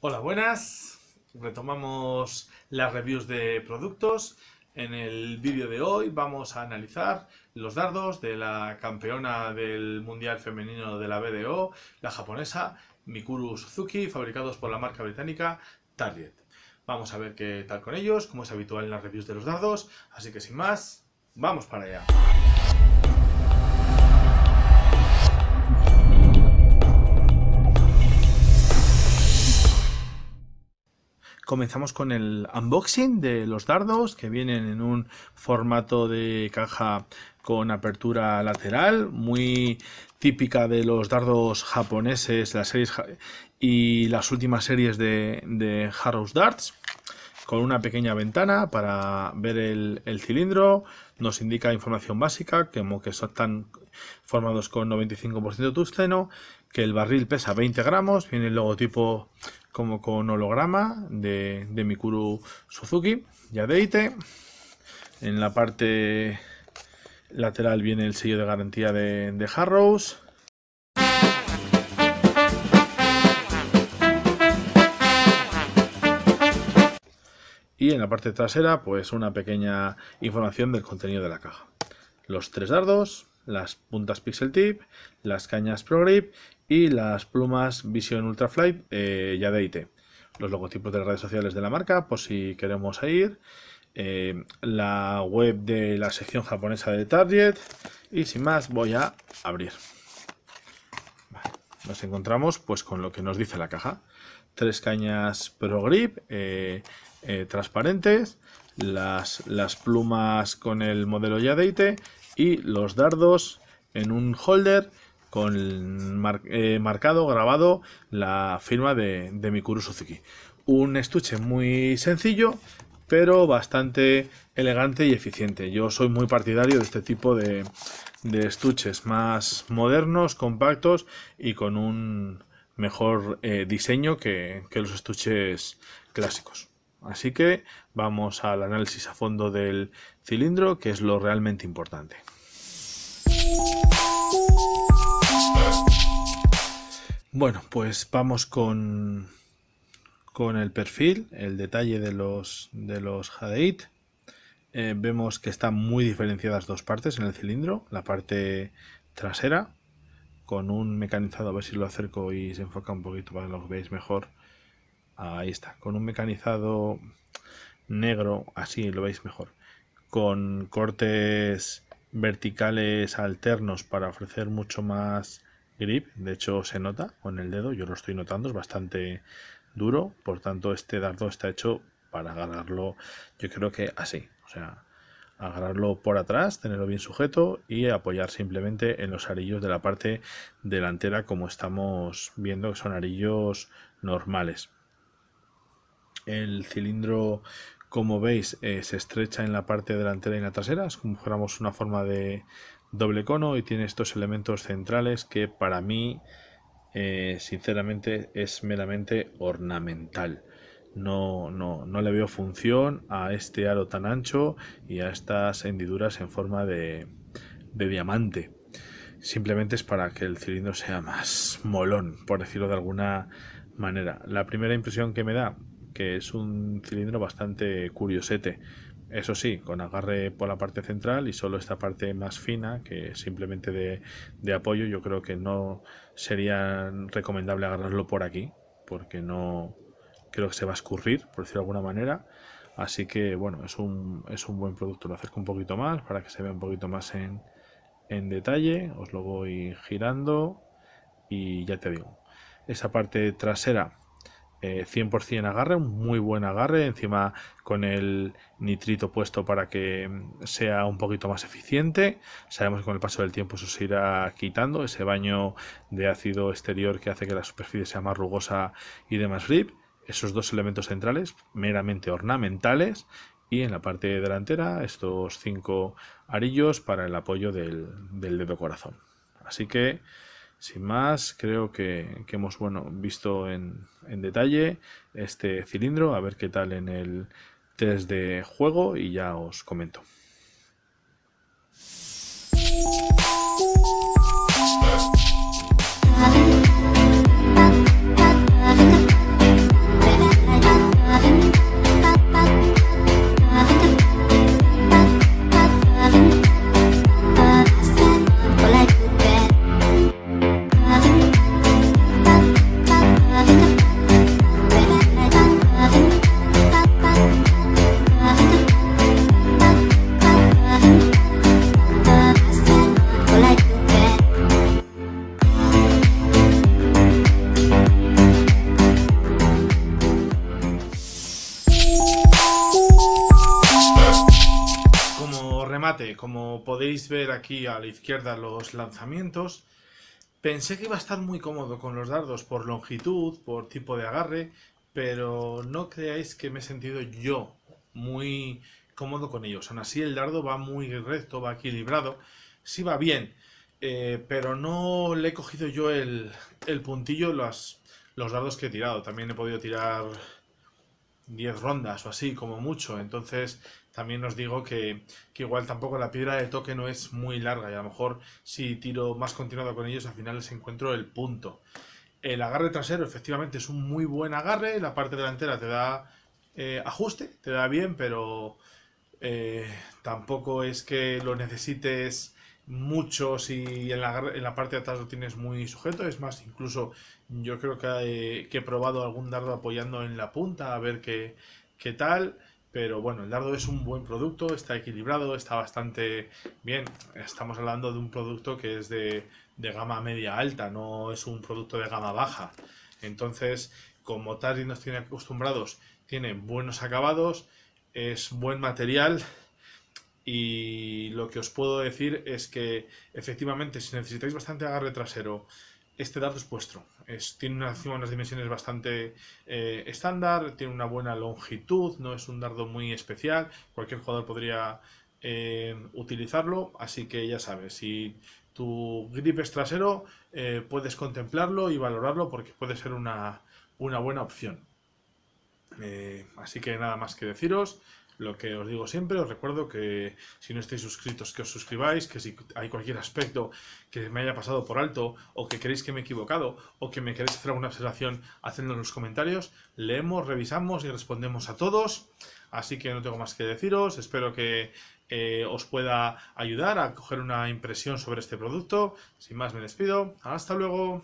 Hola, buenas. Retomamos las reviews de productos. En el vídeo de hoy vamos a analizar los dardos de la campeona del Mundial Femenino de la BDO, la japonesa Mikuru Suzuki, fabricados por la marca británica Target. Vamos a ver qué tal con ellos, como es habitual en las reviews de los dardos. Así que sin más, vamos para allá. comenzamos con el unboxing de los dardos que vienen en un formato de caja con apertura lateral, muy típica de los dardos japoneses, las series y las últimas series de, Harrow's Darts, con una pequeña ventana para ver el, cilindro, nos indica información básica, como que están formados con 95% tungsteno, que el barril pesa 20 gramos, viene el logotipo como con holograma de, Mikuru Suzuki, ya deite. En la parte lateral viene el sello de garantía de, de Harrows. Y en la parte trasera, pues una pequeña información del contenido de la caja. Los tres dardos, las puntas pixel tip, las cañas pro grip y las plumas Vision ultra eh, ya Los logotipos de las redes sociales de la marca, por si queremos ir. Eh, la web de la sección japonesa de Target. Y sin más, voy a abrir. Nos encontramos pues con lo que nos dice la caja. Tres cañas Pro Grip eh, eh, transparentes. Las, las plumas con el modelo Yadeite y los dardos en un holder con eh, marcado, grabado la firma de, Mikuru Suzuki. Un estuche muy sencillo, pero bastante elegante y eficiente. Yo soy muy partidario de este tipo de, estuches más modernos, compactos y con un mejor eh, diseño que, que los estuches clásicos. Así que vamos al análisis a fondo del cilindro, que es lo realmente importante. Bueno, pues vamos con, con el perfil, el detalle de los, de los Jadeit. Eh, vemos que están muy diferenciadas dos partes en el cilindro. La parte trasera, con un mecanizado, a ver si lo acerco y se enfoca un poquito para que lo veáis mejor. Ahí está, con un mecanizado negro, así lo veis mejor. Con cortes verticales alternos para ofrecer mucho más grip, de hecho se nota con el dedo, yo lo estoy notando, es bastante duro, por tanto este dardo está hecho para agarrarlo, yo creo que así, o sea, agarrarlo por atrás, tenerlo bien sujeto y apoyar simplemente en los arillos de la parte delantera como estamos viendo que son arillos normales. El cilindro, como veis, eh, se estrecha en la parte delantera y en la trasera, es como si fuéramos una forma de, doble cono y tiene estos elementos centrales que para mí eh, sinceramente es meramente ornamental. No, no, no, le veo función a este aro tan ancho y a estas hendiduras en forma de, de diamante. Simplemente es para que el cilindro sea más molón, por decirlo de alguna manera. La primera impresión que me da, que es un cilindro bastante curiosete. Eso sí, con agarre por la parte central y solo esta parte más fina, que simplemente de, apoyo, yo creo que no sería recomendable agarrarlo por aquí, porque no creo que se va a escurrir, por decirlo de alguna manera. Así que bueno, es un, es un buen producto. Lo acerco un poquito más para que se vea un poquito más en, en detalle. Os lo voy girando y ya te digo. Esa parte trasera 100% eh, agarre, un muy buen agarre, encima con el nitrito puesto para que mm, sea un poquito más eficiente. Sabemos que con el paso del tiempo eso se irá quitando, ese baño de ácido exterior que hace que la superficie sea más rugosa y de más grip. Esos dos elementos centrales, meramente ornamentales, y en la parte delantera estos cinco arillos para el apoyo del dedo corazón. Así que sin más, creo que, hemos bueno, visto en, en, detalle este cilindro, a ver qué tal en el test de juego y ya os comento. Como podéis ver aquí a la izquierda los lanzamientos, pensé que iba a estar muy cómodo con los dardos por longitud, por tipo de agarre, pero no creáis que me he sentido yo muy cómodo con ellos. Aún así el dardo va muy recto, va equilibrado, sí va bien, eh, pero no le he cogido yo el, puntillo las, los dardos que he tirado. También he podido tirar 10 rondas o así, como mucho. Entonces, también os digo que, igual tampoco la piedra de toque no es muy larga y a lo mejor si tiro más continuado con ellos, al final les encuentro el punto. El agarre trasero, efectivamente, es un muy buen agarre. La parte delantera te da eh, ajuste, te da bien, pero eh, tampoco es que lo necesites muchos y en la, parte de atrás lo tienes muy sujeto. Es más, incluso yo creo eh, que, he probado algún dardo apoyando en la punta a ver qué, qué, tal. Pero bueno, el dardo es un buen producto, está equilibrado, está bastante bien. Estamos hablando de un producto que es de, de gama media alta, no es un producto de gama baja. Entonces, como y nos tiene acostumbrados, tiene buenos acabados, es buen material y lo que os puedo decir es que efectivamente, si necesitáis bastante agarre trasero, este dardo es vuestro. Es, tiene unas, dimensiones bastante eh, estándar, tiene una buena longitud, no es un dardo muy especial. Cualquier jugador podría eh, utilizarlo, así que ya sabes, si tu grip es trasero, eh, puedes contemplarlo y valorarlo porque puede ser una, una buena opción. así que nada más que deciros. Lo que os digo siempre, os recuerdo que si no estáis suscritos, que os suscribáis, que si hay cualquier aspecto que me haya pasado por alto o que creéis que me he equivocado o que me queréis hacer alguna observación, hacedlo en los comentarios. Leemos, revisamos y respondemos a todos. Así que no tengo más que deciros. Espero que eh, os pueda ayudar a coger una impresión sobre este producto. Sin más, me despido. Hasta luego.